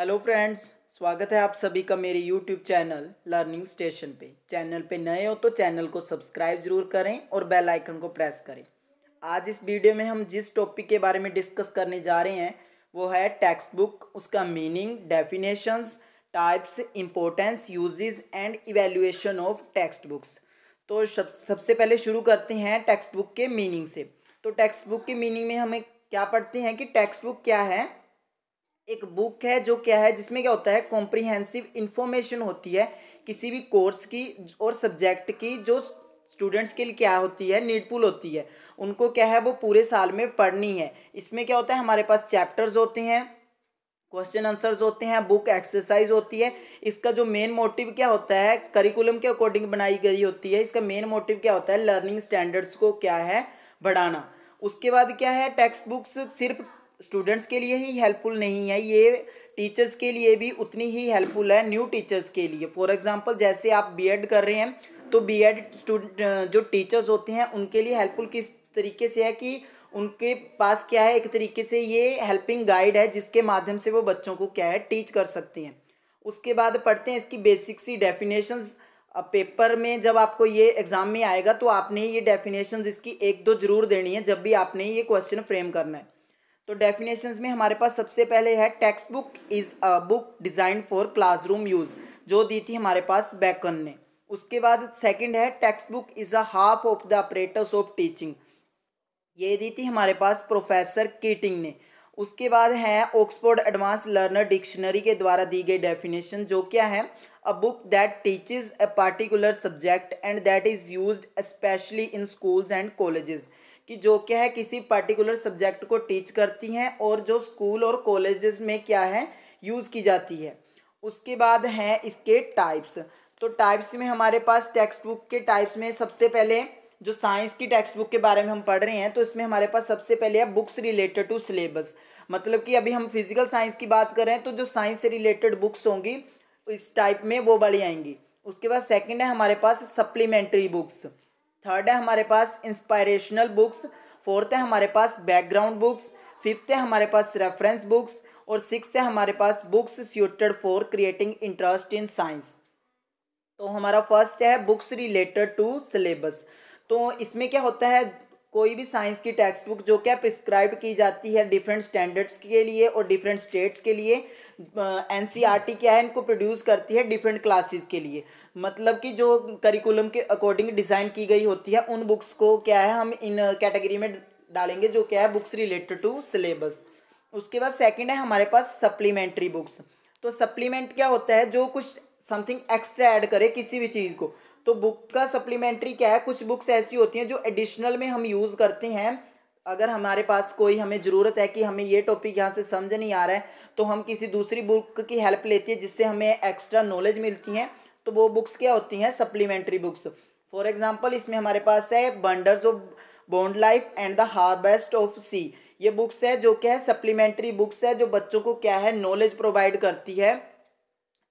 hello friends स्वागत है आप सभी का मेरे यूट्यूब चैनल लर्निंग स्टेशन पे चैनल पे नए हो तो चैनल को सब्सक्राइब जरूर करें और बेल आइकन को प्रेस करें आज इस वीडियो में हम जिस टॉपिक के बारे में डिस्कस करने जा रहे हैं वो है टेक्स्ट बुक उसका meaning definitions types importance usages and evaluation of textbooks तो सब सबसे पहले शुरू करते हैं टेक्स्ट बुक के मीनिंग से तो टेक्स्ट बुक के मीनिंग में हमें क्या पढ़ते हैं कि टेक्स्ट बुक क्या है एक बुक है जो क्या है जिसमें क्या होता है कॉम्प्रिहेंसिव इन्फॉर्मेशन होती है किसी भी कोर्स की और सब्जेक्ट की जो स्टूडेंट्स के लिए क्या होती है नीडफुल होती है उनको क्या है वो पूरे साल में पढ़नी है इसमें क्या होता है हमारे पास चैप्टर्स होते हैं क्वेश्चन आंसर्स होते हैं बुक एक्सरसाइज होती है इसका जो मेन मोटिव क्या होता है करिकुलम के अकॉर्डिंग बनाई गई होती है इसका मेन मोटिव क्या होता है लर्निंग स्टैंडर्ड्स को क्या है बढ़ाना उसके बाद क्या है टेक्स्ट बुक्स सिर्फ स्टूडेंट्स के लिए ही हेल्पफुल नहीं है ये टीचर्स के लिए भी उतनी ही हेल्पफुल है न्यू टीचर्स के लिए फॉर एग्जांपल जैसे आप बीएड कर रहे हैं तो बीएड स्टूडेंट जो टीचर्स होते हैं उनके लिए हेल्पफुल किस तरीके से है कि उनके पास क्या है एक तरीके से ये हेल्पिंग गाइड है जिसके माध्यम से वो बच्चों को क्या है टीच कर सकते हैं उसके बाद पढ़ते हैं इसकी बेसिक सी डेफिनेशंस पेपर में जब आपको ये एग्ज़ाम में आएगा तो आपने ये डेफिनेशंस इसकी एक दो जरूर देनी है जब भी आपने ये क्वेश्चन फ्रेम करना है तो डेफिनेशंस में हमारे पास सबसे पहले है text textbook is a book design for classroom use जो दी थी हमारे पास बैकन ने उसके बाद सेकंड है text textbook is a half of the operators of teaching ये दी थी हमारे पास प्रोफेसर कीटिंग ने उसके बाद है ऑक्सफोर्ड एडवांस लर्नर डिक्शनरी के द्वारा दी गई डेफिनेशन जो क्या है a book that teaches a particular subject and that is use specially in schools and colleges कि जो क्या है किसी पर्टिकुलर सब्जेक्ट को टीच करती हैं और जो स्कूल और कॉलेजेस में क्या है यूज़ की जाती है उसके बाद हैं इसके टाइप्स तो टाइप्स में हमारे पास टेक्स्ट बुक के टाइप्स में सबसे पहले जो साइंस की टेक्स्ट बुक के बारे में हम पढ़ रहे हैं तो इसमें हमारे पास सबसे पहले है बुक्स रिलेटेड टू सिलेबस मतलब कि अभी हम फिजिकल साइंस की बात कर रहे हैं तो जो साइंस से रिलेटेड बुक्स होंगी इस टाइप में वो बड़ी आएंगी उसके बाद सेकंड है हमारे पास सप्लीमेंट्री बुक्स थर्ड है हमारे पास इंस्पायरेशनल बुक्स फोर्थ है हमारे पास बैकग्राउंड बुक्स फिफ्थ है हमारे पास रेफरेंस बुक्स और सिक्स है हमारे पास books suited for creating interest in science तो हमारा फर्स्ट है बुक्स रिलेटेड टू सिलेबस तो इसमें क्या होता है कोई भी साइंस की टेक्स्ट बुक जो क्या प्रिस्क्राइब की जाती है डिफरेंट स्टैंडर्ड्स के लिए और डिफरेंट स्टेट्स के लिए एन टी e क्या है इनको प्रोड्यूस करती है डिफरेंट क्लासेस के लिए मतलब कि जो करिकुलम के अकॉर्डिंग डिज़ाइन की गई होती है उन बुक्स को क्या है हम इन कैटेगरी में डालेंगे जो क्या है बुक्स रिलेटेड टू सिलेबस उसके बाद सेकेंड है हमारे पास सप्लीमेंट्री बुक्स तो सप्लीमेंट क्या होता है जो कुछ समथिंग एक्स्ट्रा ऐड करे किसी भी चीज़ को तो बुक का सप्लीमेंट्री क्या है कुछ बुक्स ऐसी होती हैं जो एडिशनल में हम यूज़ करते हैं अगर हमारे पास कोई हमें ज़रूरत है कि हमें ये टॉपिक यहाँ से समझ नहीं आ रहा है तो हम किसी दूसरी बुक की हेल्प लेती है जिससे हमें एक्स्ट्रा नॉलेज मिलती हैं तो वो बुक्स क्या होती हैं सप्लीमेंट्री बुक्स फॉर एग्जाम्पल इसमें हमारे पास है wonders of pond life and the harvest of sea ये बुक्स है जो क्या है सप्लीमेंट्री बुक्स है जो बच्चों को क्या है नॉलेज प्रोवाइड करती है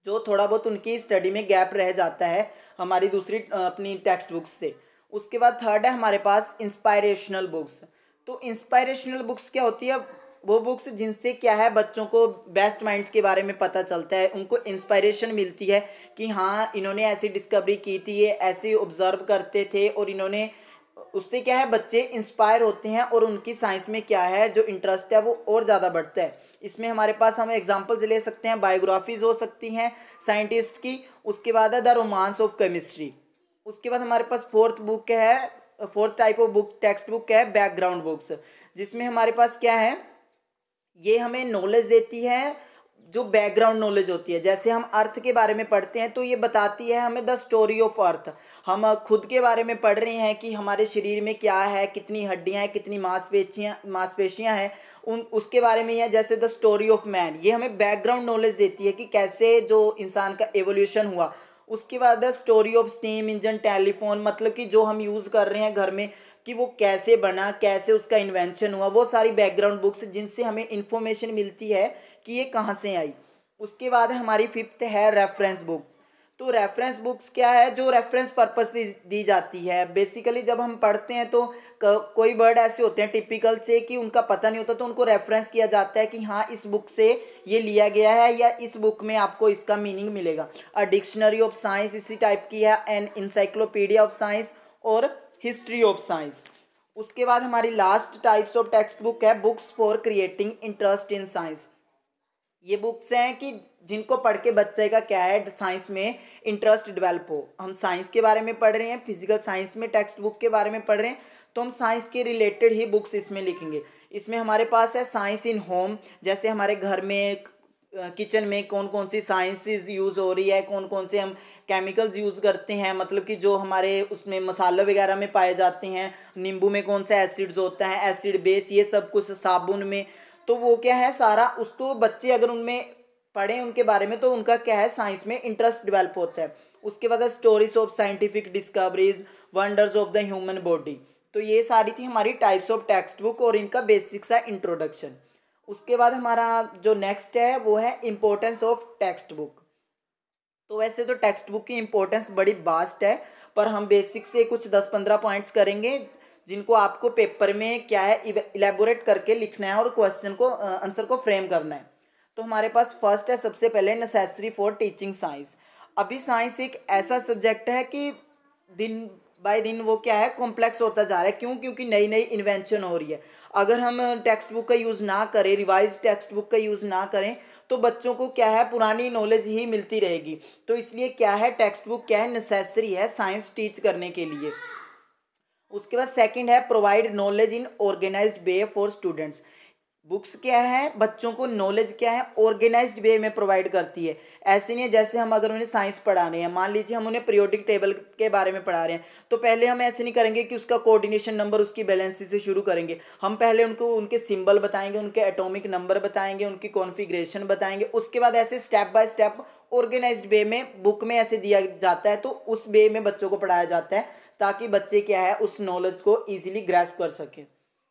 जो थोड़ा बहुत उनकी स्टडी में गैप रह जाता है हमारी दूसरी अपनी टेक्स्ट बुक्स से उसके बाद थर्ड है हमारे पास इंस्पायरेशनल बुक्स तो इंस्पायरेशनल बुक्स क्या होती है वो बुक्स जिनसे क्या है बच्चों को बेस्ट माइंड्स के बारे में पता चलता है उनको इंस्पायरेशन मिलती है कि हाँ इन्होंने ऐसी डिस्कवरी की थी ये ऐसे ऑब्जर्व करते थे और इन्होंने उससे क्या है बच्चे इंस्पायर होते हैं और उनकी साइंस में क्या है जो इंटरेस्ट है वो और ज़्यादा बढ़ता है इसमें हमारे पास हम एग्जाम्पल्स ले सकते हैं बायोग्राफीज हो सकती हैं साइंटिस्ट की उसके बाद है द रोमांस ऑफ केमिस्ट्री उसके बाद हमारे पास फोर्थ बुक है fourth type of book textbook है बैकग्राउंड बुक्स जिसमें हमारे पास क्या है ये हमें नॉलेज देती है जो बैकग्राउंड नॉलेज होती है जैसे हम अर्थ के बारे में पढ़ते हैं तो ये बताती है हमें द स्टोरी ऑफ अर्थ हम खुद के बारे में पढ़ रहे हैं कि हमारे शरीर में क्या है कितनी हड्डियां हैं कितनी मांसपेशियाँ मांसपेशियाँ हैं उन उसके बारे में या है जैसे द स्टोरी ऑफ मैन ये हमें बैकग्राउंड नॉलेज देती है कि कैसे जो इंसान का एवोल्यूशन हुआ उसके बाद the story of steam engine telephone मतलब कि जो हम यूज़ कर रहे हैं घर में कि वो कैसे बना कैसे उसका इन्वेंशन हुआ वो सारी बैकग्राउंड बुक्स जिनसे हमें इन्फॉर्मेशन मिलती है कि ये कहाँ से आई उसके बाद हमारी फिफ्थ है रेफरेंस बुक्स तो रेफरेंस बुक्स क्या है जो रेफरेंस पर्पस दी, दी जाती है बेसिकली जब हम पढ़ते हैं तो क, कोई वर्ड ऐसे होते हैं टिपिकल से कि उनका पता नहीं होता तो उनको रेफरेंस किया जाता है कि हाँ इस बुक से ये लिया गया है या इस बुक में आपको इसका मीनिंग मिलेगा अ डिक्शनरी ऑफ साइंस इसी टाइप की है एन इंसाइक्लोपीडिया ऑफ साइंस और हिस्ट्री ऑफ साइंस उसके बाद हमारी last types of text textbook है books for creating interest in science ये बुक्स हैं कि जिनको पढ़ के बच्चे का क्या है साइंस में इंटरेस्ट डेवलप हो हम साइंस के बारे में पढ़ रहे हैं फिजिकल साइंस में टेक्स्ट बुक के बारे में पढ़ रहे हैं तो हम साइंस के रिलेटेड ही बुक्स इसमें लिखेंगे इसमें हमारे पास है साइंस इन होम जैसे हमारे घर में किचन में कौन कौन सी साइंसेस यूज़ हो रही है कौन कौन से हम केमिकल्स यूज़ करते हैं मतलब कि जो हमारे उसमें मसाले वगैरह में पाए जाते हैं नींबू में कौन सा एसिड्स होता है एसिड बेस ये सब कुछ साबुन में तो वो क्या है सारा उसको बच्चे अगर उनमें पढ़े उनके बारे में तो उनका क्या है साइंस में इंटरेस्ट डेवलप होता है उसके बाद stories of scientific discoveries wonders of the human body तो ये सारी थी हमारी टाइप्स ऑफ टेक्स्ट बुक और इनका बेसिक्स है इंट्रोडक्शन उसके बाद हमारा जो नेक्स्ट है वो है इम्पोर्टेंस ऑफ टेक्स्ट बुक तो वैसे तो टेक्स्ट बुक की इम्पोर्टेंस बड़ी वास्ट है पर हम बेसिक से कुछ दस पंद्रह पॉइंट्स करेंगे जिनको आपको पेपर में क्या है इलेबोरेट करके लिखना है और क्वेश्चन को आंसर को फ्रेम करना है तो हमारे पास फर्स्ट है सबसे पहले नेसेसरी फॉर टीचिंग साइंस अभी साइंस एक ऐसा सब्जेक्ट है कि दिन बाय दिन वो क्या है कॉम्प्लेक्स होता जा रहा है क्यों क्योंकि नई नई इन्वेंशन हो रही है अगर हम टेक्स्ट बुक का यूज़ ना करें रिवाइज टेक्स्ट बुक का यूज़ ना करें तो बच्चों को क्या है पुरानी नॉलेज ही मिलती रहेगी तो इसलिए क्या है टेक्स्ट बुक क्या है नेसेसरी है साइंस टीच करने के लिए उसके बाद सेकंड है provide knowledge in organised way for students books क्या है बच्चों को नॉलेज क्या है ऑर्गेनाइज्ड वे में प्रोवाइड करती है ऐसे नहीं है जैसे हम अगर उन्हें साइंस पढ़ा रहे हैं मान लीजिए हम उन्हें पीरियोडिक टेबल के बारे में पढ़ा रहे हैं तो पहले हम ऐसे नहीं करेंगे कि उसका कोऑर्डिनेशन नंबर उसकी बैलेंसी से शुरू करेंगे हम पहले उनको उनके सिंबल बताएंगे उनके एटोमिक नंबर बताएंगे उनकी कॉन्फिग्रेशन बताएंगे उसके बाद ऐसे step by step organised way में बुक में ऐसे दिया जाता है तो उस वे में बच्चों को पढ़ाया जाता है ताकि बच्चे क्या है उस नॉलेज को ईजिली ग्रेस्प कर सके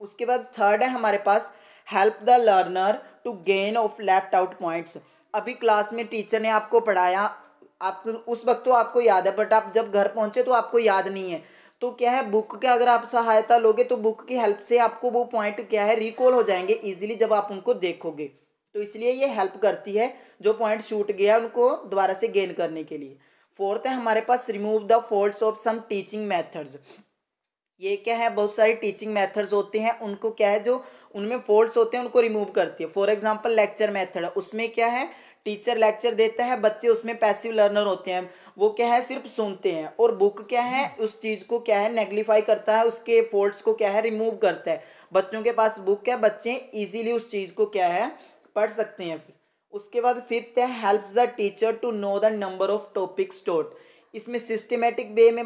उसके बाद थर्ड है हमारे पास help the learner to gain of left out points अभी क्लास में टीचर ने आपको पढ़ाया आप उस वक्त तो आपको याद है बट आप जब घर पहुंचे तो आपको याद नहीं है तो क्या है बुक का अगर आप सहायता लोगे तो बुक की हेल्प से आपको वो पॉइंट क्या है रिकॉल हो जाएंगे इजीली जब आप उनको देखोगे तो इसलिए ये हेल्प करती है जो पॉइंट छूट गया उनको दोबारा से गेन करने के लिए फोर्थ है हमारे पास remove the fault of some teaching methods ये क्या है बहुत सारे टीचिंग मेथड्स होते हैं उनको क्या है जो उनमें फॉल्ट होते हैं उनको रिमूव करती है फॉर एग्जाम्पल लेक्चर मेथड उसमें क्या है टीचर लेक्चर देता है बच्चे उसमें पैसिव लर्नर होते हैं वो क्या है सिर्फ सुनते हैं और बुक क्या है उस चीज़ को क्या है नेग्लीफाई करता है उसके फॉल्ट्स को क्या है रिमूव करता है बच्चों के पास बुक है बच्चे इजीली उस चीज़ को क्या है पढ़ सकते हैं फिर उसके बाद फिफ्थ है help the teacher to know the number of topic stored इसमें सिस्टमेटिक वे में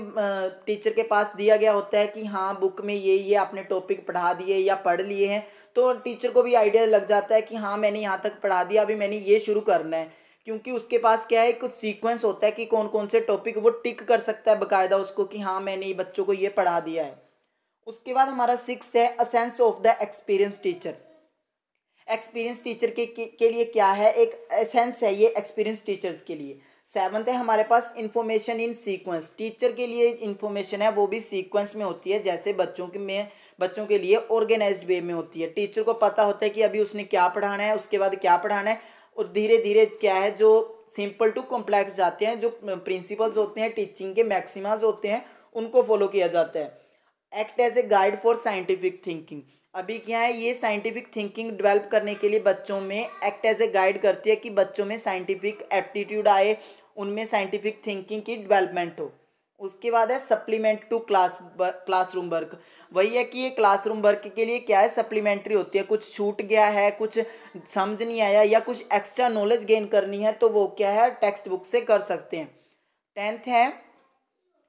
टीचर के पास दिया गया होता है कि हाँ बुक में ये ये आपने टॉपिक पढ़ा दिए या पढ़ लिए हैं तो टीचर को भी आइडिया लग जाता है कि हाँ मैंने यहाँ तक पढ़ा दिया अभी मैंने ये शुरू करना है क्योंकि उसके पास क्या है कुछ सीक्वेंस होता है कि कौन कौन से टॉपिक वो टिक कर सकता है बकायदा उसको कि हाँ मैंने बच्चों को ये पढ़ा दिया है उसके बाद हमारा सिक्स है a sense of the experience teacher experience teacher के, के के लिए क्या है एक एसेंस है ये एक्सपीरियंस टीचर्स के लिए सेवन्थ है हमारे पास इन्फॉर्मेशन इन सीक्वेंस टीचर के लिए इन्फॉर्मेशन है वो भी सीक्वेंस में होती है जैसे बच्चों के में बच्चों के लिए ऑर्गेनाइज्ड वे में होती है टीचर को पता होता है कि अभी उसने क्या पढ़ाना है उसके बाद क्या पढ़ाना है और धीरे धीरे क्या है जो सिंपल टू कॉम्प्लेक्स जाते हैं जो प्रिंसिपल्स होते हैं टीचिंग के मैक्सिमाज होते हैं उनको फॉलो किया जाता है act as a guide for scientific thinking अभी क्या है ये साइंटिफिक थिंकिंग डेवलप करने के लिए बच्चों में एक्ट एज ए गाइड करती है कि बच्चों में साइंटिफिक एप्टीट्यूड आए उनमें साइंटिफिक थिंकिंग की डेवलपमेंट हो उसके बाद है supplement to class classroom work वही है कि ये क्लासरूम वर्क के लिए क्या है सप्लीमेंट्री होती है कुछ छूट गया है कुछ समझ नहीं आया या कुछ एक्स्ट्रा नॉलेज गेन करनी है तो वो क्या है टेक्स्ट बुक से कर सकते हैं टेंथ है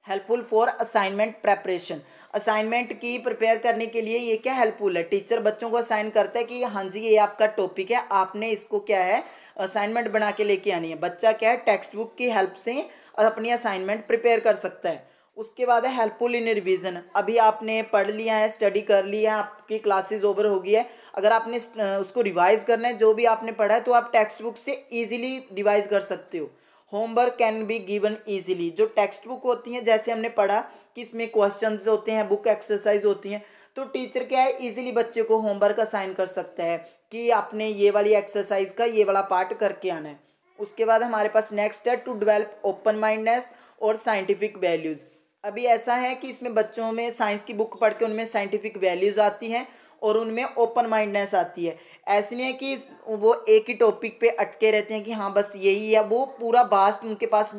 helpful for assignment preparation assignment की प्रिपेयर करने के लिए ये क्या हेल्पफुल है टीचर बच्चों को असाइन करता है कि हाँ जी ये आपका टॉपिक है आपने इसको क्या है असाइनमेंट बना के लेके आनी है बच्चा क्या है टेक्स्ट बुक की हेल्प से अपनी असाइनमेंट प्रिपेयर कर सकता है उसके बाद है हेल्पफुल इन रिविज़न अभी आपने पढ़ लिया है स्टडी कर लिया है आपकी क्लासेज ओवर हो गई है अगर आपने उसको रिवाइज करना है जो भी आपने पढ़ा है तो आप टेक्स्ट बुक से ईजिली रिवाइज कर सकते हो homework can be given easily जो टेक्स्ट बुक होती हैं जैसे हमने पढ़ा कि इसमें क्वेश्चन होते हैं बुक एक्सरसाइज होती हैं तो टीचर क्या है ईजिली बच्चे को होमवर्क असाइन कर सकता है कि आपने ये वाली एक्सरसाइज का ये वाला पार्ट करके आना है उसके बाद हमारे पास नेक्स्ट है टू डिवेल्प ओपन माइंडनेस और साइंटिफिक वैल्यूज़ अभी ऐसा है कि इसमें बच्चों में साइंस की बुक पढ़ के उनमें साइंटिफिक वैल्यूज़ आती हैं और उनमें ओपन माइंडनेस आती है ऐसे नहीं है कि वो एक ही टॉपिक पे अटके रहते हैं कि हाँ बस यही है वो पूरा बास्ट उनके पास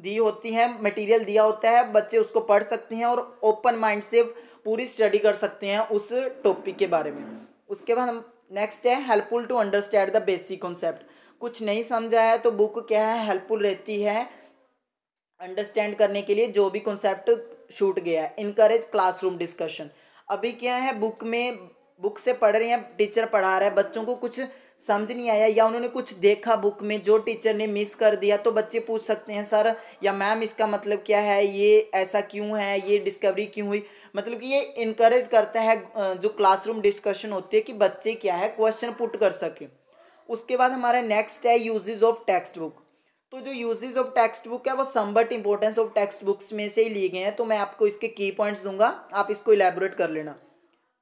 दी होती है मटेरियल दिया होता है बच्चे उसको पढ़ सकते हैं और ओपन माइंड से पूरी स्टडी कर सकते हैं उस टॉपिक के बारे में उसके बाद हम नेक्स्ट है helpful to understand the basic concept कुछ नहीं समझा है तो बुक क्या है हेल्पफुल रहती है अंडरस्टैंड करने के लिए जो भी कॉन्सेप्ट छूट गया है इनकरेज क्लासरूम डिस्कशन अभी क्या है बुक में बुक से पढ़ रहे हैं टीचर पढ़ा रहा है बच्चों को कुछ समझ नहीं आया या उन्होंने कुछ देखा बुक में जो टीचर ने मिस कर दिया तो बच्चे पूछ सकते हैं सर या मैम इसका मतलब क्या है ये ऐसा क्यों है ये डिस्कवरी क्यों हुई मतलब कि ये इनकरेज करता है जो क्लासरूम डिस्कशन होती है कि बच्चे क्या है क्वेश्चन पुट कर सके उसके बाद हमारा नेक्स्ट है यूजेज ऑफ टेक्स्ट बुक तो जो यूजेज ऑफ टेक्स्ट बुक है वो समबट इंपॉर्टेंस ऑफ टेक्स्ट बुक्स में से ही लिए गए हैं तो मैं आपको इसके की पॉइंट्स दूंगा आप इसको इलेबोरेट कर लेना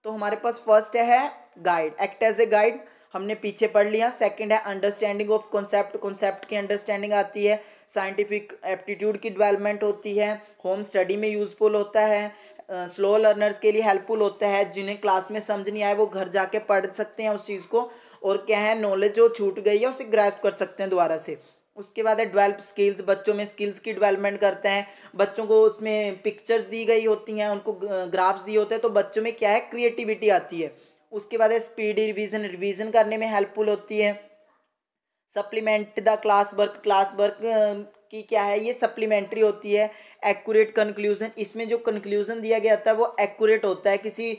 तो हमारे पास फर्स्ट है guide act as a guide हमने पीछे पढ़ लिया सेकंड है अंडरस्टैंडिंग ऑफ कॉन्सेप्ट कॉन्सेप्ट की अंडरस्टैंडिंग आती है साइंटिफिक एप्टीट्यूड की डेवलपमेंट होती है होम स्टडी में यूजफुल होता है स्लो uh, लर्नर्स के लिए हेल्पफुल होता है जिन्हें क्लास में समझ नहीं आए वो घर जाके पढ़ सकते हैं उस चीज़ को और क्या है नॉलेज जो छूट गई है उसे ग्रैस्प कर सकते हैं दोबारा से उसके बाद है डेवलप स्किल्स बच्चों में स्किल्स की डेवलपमेंट करते हैं बच्चों को उसमें पिक्चर्स दी गई होती हैं उनको ग्राफ्स दिए होते हैं तो बच्चों में क्या है क्रिएटिविटी आती है उसके बाद है स्पीड रिवीजन रिवीजन करने में हेल्पफुल होती है supplement the class work class work की क्या है ये सप्लीमेंट्री होती है एक्यूरेट कंक्लूजन इसमें जो कंक्लूजन दिया गया था वो एक्यूरेट होता है किसी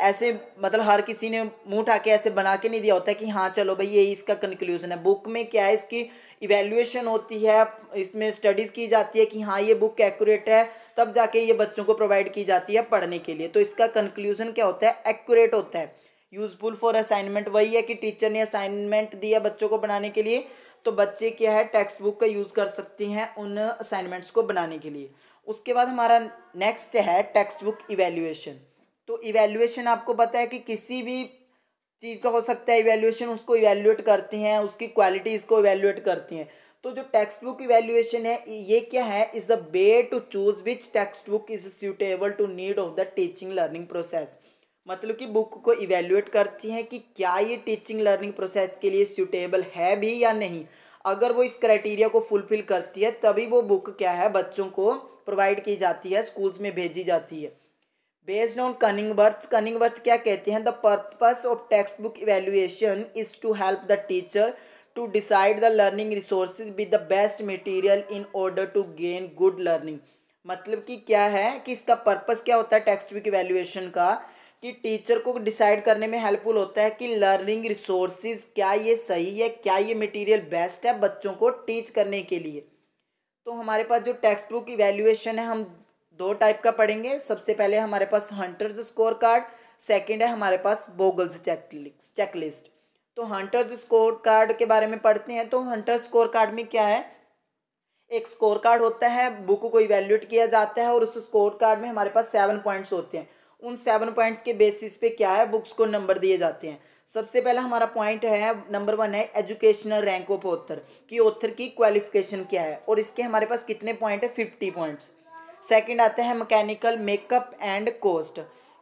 ऐसे मतलब हर किसी ने मुंह उठा के ऐसे बना के नहीं दिया होता है कि हाँ चलो भाई ये इसका कंक्लूजन है बुक में क्या है इसकी इवेल्युएशन होती है इसमें स्टडीज़ की जाती है कि हाँ ये बुक एक्यूरेट है तब जाके ये बच्चों को प्रोवाइड की जाती है पढ़ने के लिए तो इसका कंक्लूजन क्या होता है एक्यूरेट होता है यूजफुल फॉर असाइनमेंट वही है कि टीचर ने असाइनमेंट दिया बच्चों को बनाने के लिए तो बच्चे क्या है टेक्स्ट बुक का यूज़ कर सकती हैं उन असाइनमेंट्स को बनाने के लिए उसके बाद हमारा नेक्स्ट है टेक्स्ट बुक इवेल्यूएशन तो इवेल्युएशन आपको पता है कि किसी भी चीज़ का हो सकता है इवेल्युएशन उसको इवेल्युएट करती हैं उसकी क्वालिटीज़ को इवेल्युएट करती हैं तो जो टेक्स्ट बुक इवेल्युएशन है ये क्या है is the way to choose which textbook is suitable to need of the teaching learning process मतलब कि बुक को इवेल्युएट करती हैं कि क्या ये टीचिंग लर्निंग प्रोसेस के लिए सूटेबल है भी या नहीं अगर वो इस क्राइटेरिया को फुलफिल करती है तभी वो बुक क्या है बच्चों को प्रोवाइड की जाती है स्कूल्स में भेजी जाती है बेस्ड ऑन कनिंग वर्थ क्या कहते हैं the purpose of textbook evaluation is to help the teacher to decide the learning resources with the best material in order to gain good learning मतलब कि क्या है कि इसका पर्पज़ क्या होता है टेक्स्ट बुक इवेल्युएशन का कि टीचर को डिसाइड करने में हेल्पफुल होता है कि लर्निंग रिसोर्सेज क्या ये सही है क्या ये मटीरियल बेस्ट है बच्चों को टीच करने के लिए तो हमारे पास जो टेक्स्ट बुक इवेल्युएशन है हम दो टाइप का पढ़ेंगे सबसे पहले हमारे पास हंटर्स स्कोर कार्ड सेकंड है हमारे पास बोगल्स चेकलिस्ट चेकलिस्ट तो हंटर्स स्कोर कार्ड के बारे में पढ़ते हैं तो हंटर्स स्कोर कार्ड में क्या है एक स्कोर कार्ड होता है बुक को इवेल्यूट किया जाता है और उस स्कोर कार्ड में हमारे पास सेवन पॉइंट्स होते हैं उन सेवन पॉइंट्स के बेसिस पे क्या है बुक्स को नंबर दिए जाते हैं सबसे पहला हमारा पॉइंट है नंबर वन है एजुकेशनल रैंक ऑफ ऑथर कि ऑथर की क्वालिफिकेशन क्या है और इसके हमारे पास कितने पॉइंट है फिफ्टी पॉइंट्स सेकंड आते हैं मैकेनिकल मेकअप एंड कॉस्ट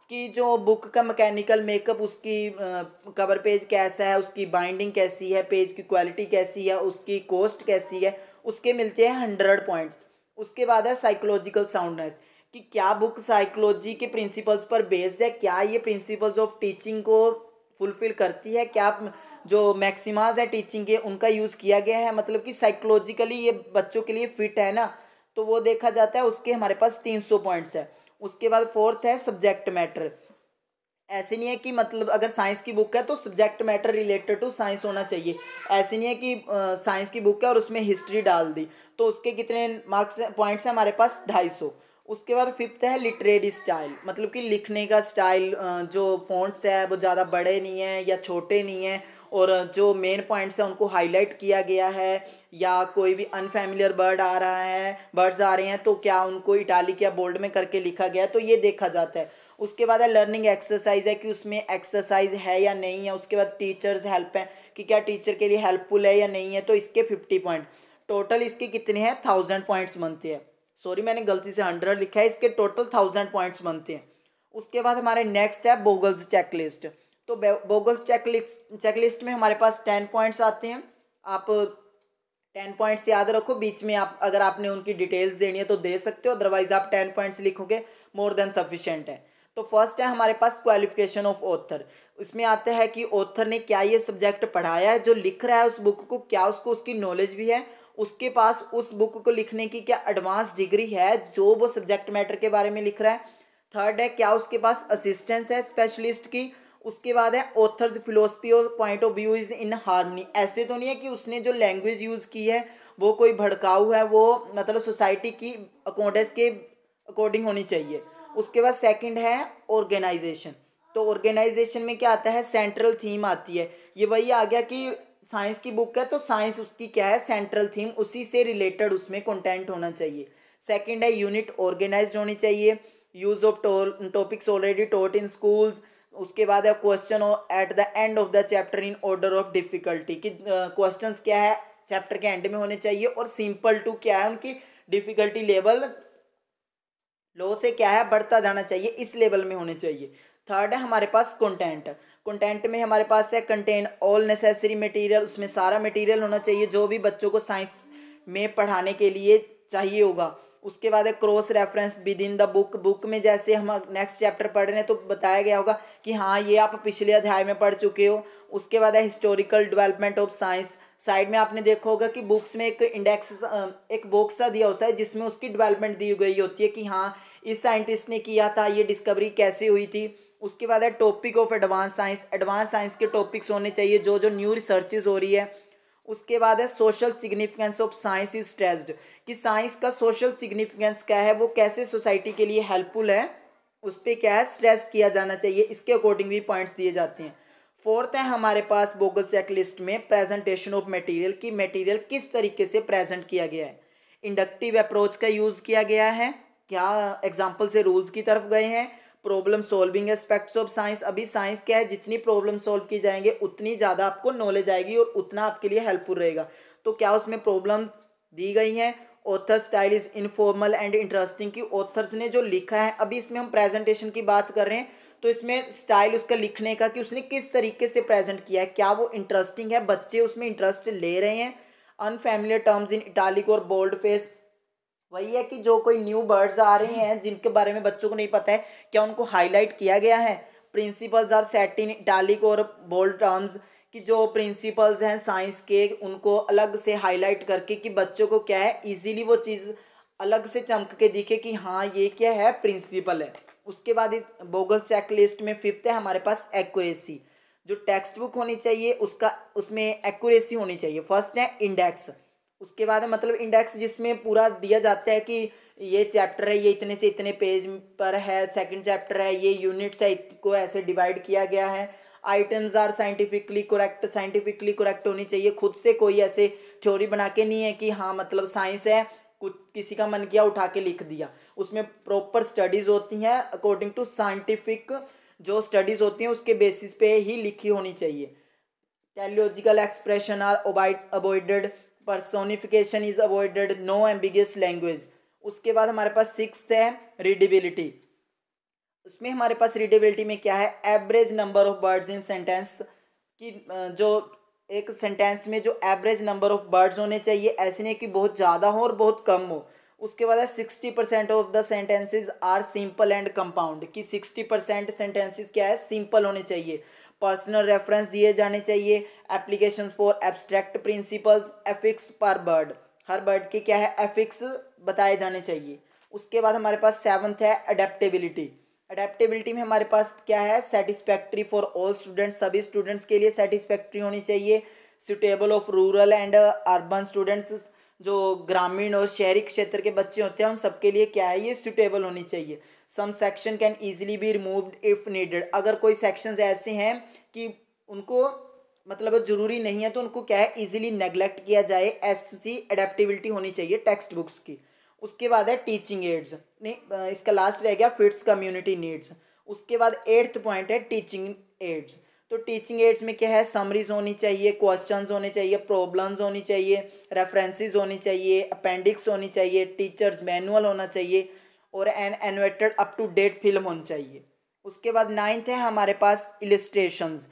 कि जो बुक का मैकेनिकल मेकअप उसकी कवर पेज कैसा है उसकी बाइंडिंग कैसी है पेज की क्वालिटी कैसी है उसकी कॉस्ट कैसी है उसके मिलते हैं हंड्रेड पॉइंट्स उसके बाद है साइकोलॉजिकल साउंडनेस कि क्या बुक साइकोलॉजी के प्रिंसिपल्स पर बेस्ड है क्या ये प्रिंसिपल्स ऑफ टीचिंग को फुलफिल करती है क्या जो मैक्सिमाज है टीचिंग के उनका यूज़ किया गया है मतलब कि साइकोलॉजिकली ये बच्चों के लिए फिट है ना तो वो देखा जाता है उसके हमारे पास तीन सौ पॉइंट्स है उसके बाद फोर्थ है सब्जेक्ट मैटर ऐसे नहीं है कि मतलब अगर साइंस की बुक है तो subject matter related to science होना चाहिए ऐसे नहीं है कि साइंस की बुक है और उसमें हिस्ट्री डाल दी तो उसके कितने मार्क्स पॉइंट्स हैं हमारे पास ढाई सौ उसके बाद फिफ्थ है लिटरेरी स्टाइल मतलब कि लिखने का स्टाइल जो फॉन्ट्स है वो ज़्यादा बड़े नहीं हैं या छोटे नहीं हैं और जो मेन पॉइंट्स हैं उनको हाईलाइट किया गया है या कोई भी अनफेमिलियर बर्ड आ रहा है बर्ड्स आ रहे हैं तो क्या उनको इटालिक या बोल्ड में करके लिखा गया है तो ये देखा जाता है उसके बाद है लर्निंग एक्सरसाइज है कि उसमें एक्सरसाइज है या नहीं है उसके बाद टीचर्स हेल्प है कि क्या टीचर के लिए हेल्पफुल है या नहीं है तो इसके फिफ्टी पॉइंट टोटल इसके कितने हैं थाउजेंड पॉइंट्स बनते हैं सॉरी मैंने गलती से हंड्रेड लिखा है इसके टोटल थाउजेंड पॉइंट्स बनते हैं उसके बाद हमारे नेक्स्ट है बोगल्स चेकलिस्ट तो बोगल्स चेकलिस्ट चेकलिस्ट में हमारे पास टेन पॉइंट्स आते हैं आप टेन पॉइंट्स याद रखो बीच में आप अगर आपने उनकी डिटेल्स देनी है तो दे सकते हो अदरवाइज आप टेन पॉइंट्स लिखोगे मोर देन सफिशेंट है तो फर्स्ट है हमारे पास क्वालिफिकेशन ऑफ ऑथर उसमें आता है कि ऑथर ने क्या ये सब्जेक्ट पढ़ाया है जो लिख रहा है उस बुक को क्या उसको उसकी नॉलेज भी है उसके पास उस बुक को लिखने की क्या एडवांस डिग्री है जो वो सब्जेक्ट मैटर के बारे में लिख रहा है थर्ड है क्या उसके पास असिस्टेंस है स्पेशलिस्ट की उसके बाद है ऑथर्स फिलोसफी और point of view is in harmony ऐसे तो नहीं है कि उसने जो लैंग्वेज यूज़ की है वो कोई भड़काऊ है वो मतलब सोसाइटी की अकॉर्डेंस के अकॉर्डिंग होनी चाहिए उसके बाद सेकंड है ऑर्गेनाइजेशन तो ऑर्गेनाइजेशन में क्या आता है सेंट्रल थीम आती है ये वही आ गया कि साइंस की बुक है तो साइंस उसकी क्या है सेंट्रल थीम उसी से रिलेटेड उसमें कंटेंट होना चाहिए सेकंड है यूनिट ऑर्गेनाइज्ड होनी चाहिए use of topics already taught in schools उसके बाद है question at the end of the chapter in order of difficulty कि क्वेश्चंस क्या है चैप्टर के एंड में होने चाहिए और सिंपल टू क्या है उनकी डिफिकल्टी लेवल लो से क्या है बढ़ता जाना चाहिए इस लेवल में होने चाहिए थर्ड है हमारे पास कंटेंट कंटेंट में हमारे पास है कंटेन ऑल नेसेसरी मटेरियल उसमें सारा मटेरियल होना चाहिए जो भी बच्चों को साइंस में पढ़ाने के लिए चाहिए होगा उसके बाद है cross reference within the book book में जैसे हम नेक्स्ट चैप्टर पढ़ रहे हैं तो बताया गया होगा कि हाँ ये आप पिछले अध्याय में पढ़ चुके हो उसके बाद है historical development of science side में आपने देखा होगा कि बुक्स में एक इंडेक्स एक बॉक्स सा दिया होता है जिसमें उसकी डेवलपमेंट दी गई होती है कि हाँ इस साइंटिस्ट ने किया था ये डिस्कवरी कैसे हुई थी उसके बाद है topic of advance science advance science के टॉपिक्स होने चाहिए जो जो न्यू रिसर्चेज हो रही है उसके बाद है social significance of science is stressed कि साइंस का सोशल सिग्निफिकेंस क्या है वो कैसे सोसाइटी के लिए हेल्पफुल है उस पर क्या है स्ट्रेस किया जाना चाहिए इसके अकॉर्डिंग भी पॉइंट्स दिए जाते हैं फोर्थ है हमारे पास बोगल चेक लिस्ट में प्रेजेंटेशन ऑफ मटेरियल कि मटेरियल किस तरीके से प्रेजेंट किया गया है इंडक्टिव अप्रोच का यूज़ किया गया है क्या एग्जाम्पल से रूल्स की तरफ गए हैं problem solving aspects of science अभी साइंस क्या है जितनी प्रॉब्लम सॉल्व की जाएंगे उतनी ज़्यादा आपको नॉलेज आएगी और उतना आपके लिए हेल्पफुल रहेगा तो क्या उसमें प्रॉब्लम दी गई हैं author style is informal and interesting की ऑथर्स ने जो लिखा है अभी इसमें हम प्रेजेंटेशन की बात कर रहे हैं तो इसमें स्टाइल उसका लिखने का कि उसने किस तरीके से प्रेजेंट किया है क्या वो इंटरेस्टिंग है बच्चे उसमें इंटरेस्ट ले रहे हैं अनफेमिलियर टर्म्स इन इटालिक और बोल्ड फेस वही है कि जो कोई न्यू बर्ड्स आ रहे हैं जिनके बारे में बच्चों को नहीं पता है क्या उनको हाईलाइट किया गया है principles are set in italic और बोल्ड टर्म्स कि जो प्रिंसिपल्स हैं साइंस के उनको अलग से हाईलाइट करके कि बच्चों को क्या है इजीली वो चीज़ अलग से चमक के दिखे कि हाँ ये क्या है प्रिंसिपल है उसके बाद इस बोगल चेक लिस्ट में फिफ्थ है हमारे पास एक्यूरेसी जो टेक्स्ट बुक होनी चाहिए उसका उसमें एक्यूरेसी होनी चाहिए फर्स्ट है इंडेक्स उसके बाद मतलब इंडेक्स जिसमें पूरा दिया जाता है कि ये चैप्टर है ये इतने से इतने पेज पर है सेकंड चैप्टर है ये यूनिट्स है को ऐसे डिवाइड किया गया है items are scientifically correct scientifically correct होनी चाहिए खुद से कोई ऐसे थ्योरी बना के नहीं है कि हाँ मतलब साइंस है कुछ किसी का मन किया उठा के लिख दिया उसमें प्रॉपर स्टडीज़ होती हैं अकॉर्डिंग टू साइंटिफिक जो स्टडीज़ होती हैं उसके बेसिस पे ही लिखी होनी चाहिए teleological expression are avoided personification is avoided no ambiguous language उसके बाद हमारे पास सिक्स है रीडेबिलिटी उसमें हमारे पास रीडेबिलिटी में क्या है average number of words in sentence की जो एक सेंटेंस में जो एवरेज नंबर ऑफ बर्ड्स होने चाहिए ऐसे नहीं कि बहुत ज़्यादा हो और बहुत कम हो उसके बाद है sixty percent of the sentences are simple and compound कि सिक्सटी परसेंट सेंटेंसेज क्या है सिंपल होने चाहिए पर्सनल रेफरेंस दिए जाने चाहिए application for abstract principles affix per word हर बर्ड के क्या है एफिक्स बताए जाने चाहिए उसके बाद हमारे पास सेवन्थ है अडेप्टेबिलिटी अडेप्टेबिलिटी में हमारे पास क्या है सेटिस्फैक्ट्री फॉर ऑल स्टूडेंट्स सभी स्टूडेंट्स के लिए सेटिस्फैक्ट्री होनी चाहिए suitable of rural and urban students जो ग्रामीण और शहरी क्षेत्र के बच्चे होते हैं उन सबके लिए क्या है ये सुटेबल होनी चाहिए some section can easily be removed if needed अगर कोई सेक्शंस ऐसे हैं कि उनको मतलब ज़रूरी नहीं है तो उनको क्या है ईजिली नेग्लेक्ट किया जाए ऐसी अडेप्टिबिलिटी होनी चाहिए टेक्स्ट बुक्स की उसके बाद है टीचिंग एड्स नहीं इसका लास्ट रह गया फिट्स कम्युनिटी नीड्स उसके बाद एट्थ पॉइंट है टीचिंग एड्स तो टीचिंग एड्स में क्या है समरीज होनी चाहिए क्वेश्चंस होने चाहिए प्रॉब्लम्स होनी चाहिए रेफरेंसेस होनी चाहिए अपेंडिक्स होनी चाहिए टीचर्स मैनुअल होना चाहिए और an annotated up to date film होनी चाहिए उसके बाद नाइन्थ है हमारे पास इलिस्ट्रेशंस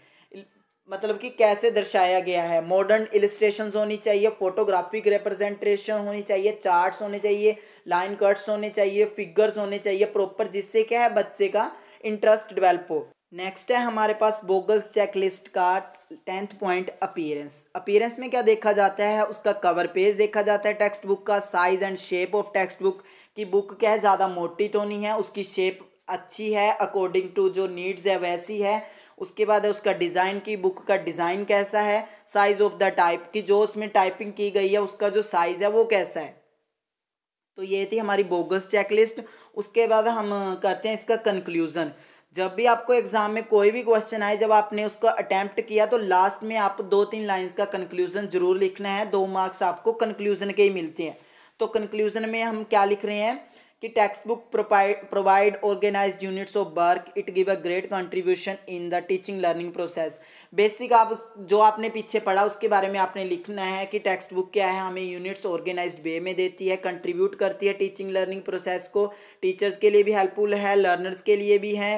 मतलब कि कैसे दर्शाया गया है मॉडर्न इलिस्ट्रेशन होनी चाहिए फोटोग्राफिक रिप्रेजेंटेशन होनी चाहिए चार्ट्स होने चाहिए लाइन कट्स होने चाहिए फिगर्स होने चाहिए प्रॉपर जिससे क्या है बच्चे का इंटरेस्ट डेवलप हो नेक्स्ट है हमारे पास बोगल्स चेकलिस्ट का टेंथ पॉइंट अपीयरेंस अपीयरेंस में क्या देखा जाता है उसका कवर पेज देखा जाता है टेक्स्ट बुक का size and shape of text book की बुक क्या है ज़्यादा मोटी तो नहीं है उसकी शेप अच्छी है अकॉर्डिंग टू जो नीड्स है वैसी है उसके बाद है उसका डिज़ाइन की बुक का डिज़ाइन कैसा है साइज ऑफ द टाइप की जो उसमें टाइपिंग की गई है उसका जो साइज़ है वो कैसा है तो ये थी हमारी बोगस चेकलिस्ट उसके बाद हम करते हैं इसका कंक्लूज़न जब भी आपको एग्जाम में कोई भी क्वेश्चन आए जब आपने उसको अटैम्प्ट किया तो लास्ट में आप दो तीन लाइंस का कंक्लूजन जरूर लिखना है दो मार्क्स आपको कंक्लूजन के ही मिलते हैं तो कंक्लूजन में हम क्या लिख रहे हैं कि text book provide organise units of work it give a great contribution in the teaching learning process basic आप जो आपने पीछे पढ़ा उसके बारे में आपने लिखना है कि टेक्स्ट बुक क्या है हमें यूनिट्स ऑर्गेनाइज वे में देती है कंट्रीब्यूट करती है टीचिंग लर्निंग प्रोसेस को टीचर्स के लिए भी हेल्पफुल है लर्नर्स के लिए भी है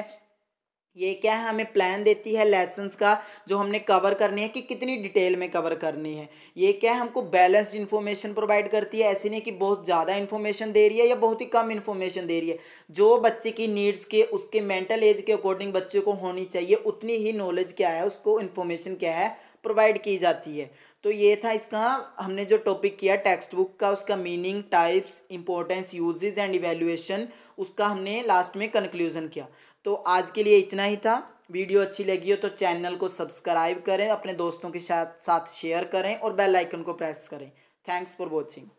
ये क्या है हमें प्लान देती है लेसन्स का जो हमने कवर करनी है कि कितनी डिटेल में कवर करनी है ये क्या है हमको बैलेंस्ड इन्फॉर्मेशन प्रोवाइड करती है ऐसी नहीं कि बहुत ज़्यादा इन्फॉर्मेशन दे रही है या बहुत ही कम इन्फॉर्मेशन दे रही है जो बच्चे की नीड्स के उसके मेंटल एज के अकॉर्डिंग बच्चे को होनी चाहिए उतनी ही नॉलेज क्या है उसको इन्फॉर्मेशन क्या है प्रोवाइड की जाती है तो ये था इसका हमने जो टॉपिक किया टेक्स्ट बुक का उसका meaning types importance uses and evaluation उसका हमने लास्ट में कंक्लूजन किया तो आज के लिए इतना ही था वीडियो अच्छी लगी हो तो चैनल को सब्सक्राइब करें अपने दोस्तों के साथ साथ शेयर करें और बेल आइकन को प्रेस करें थैंक्स फॉर वॉचिंग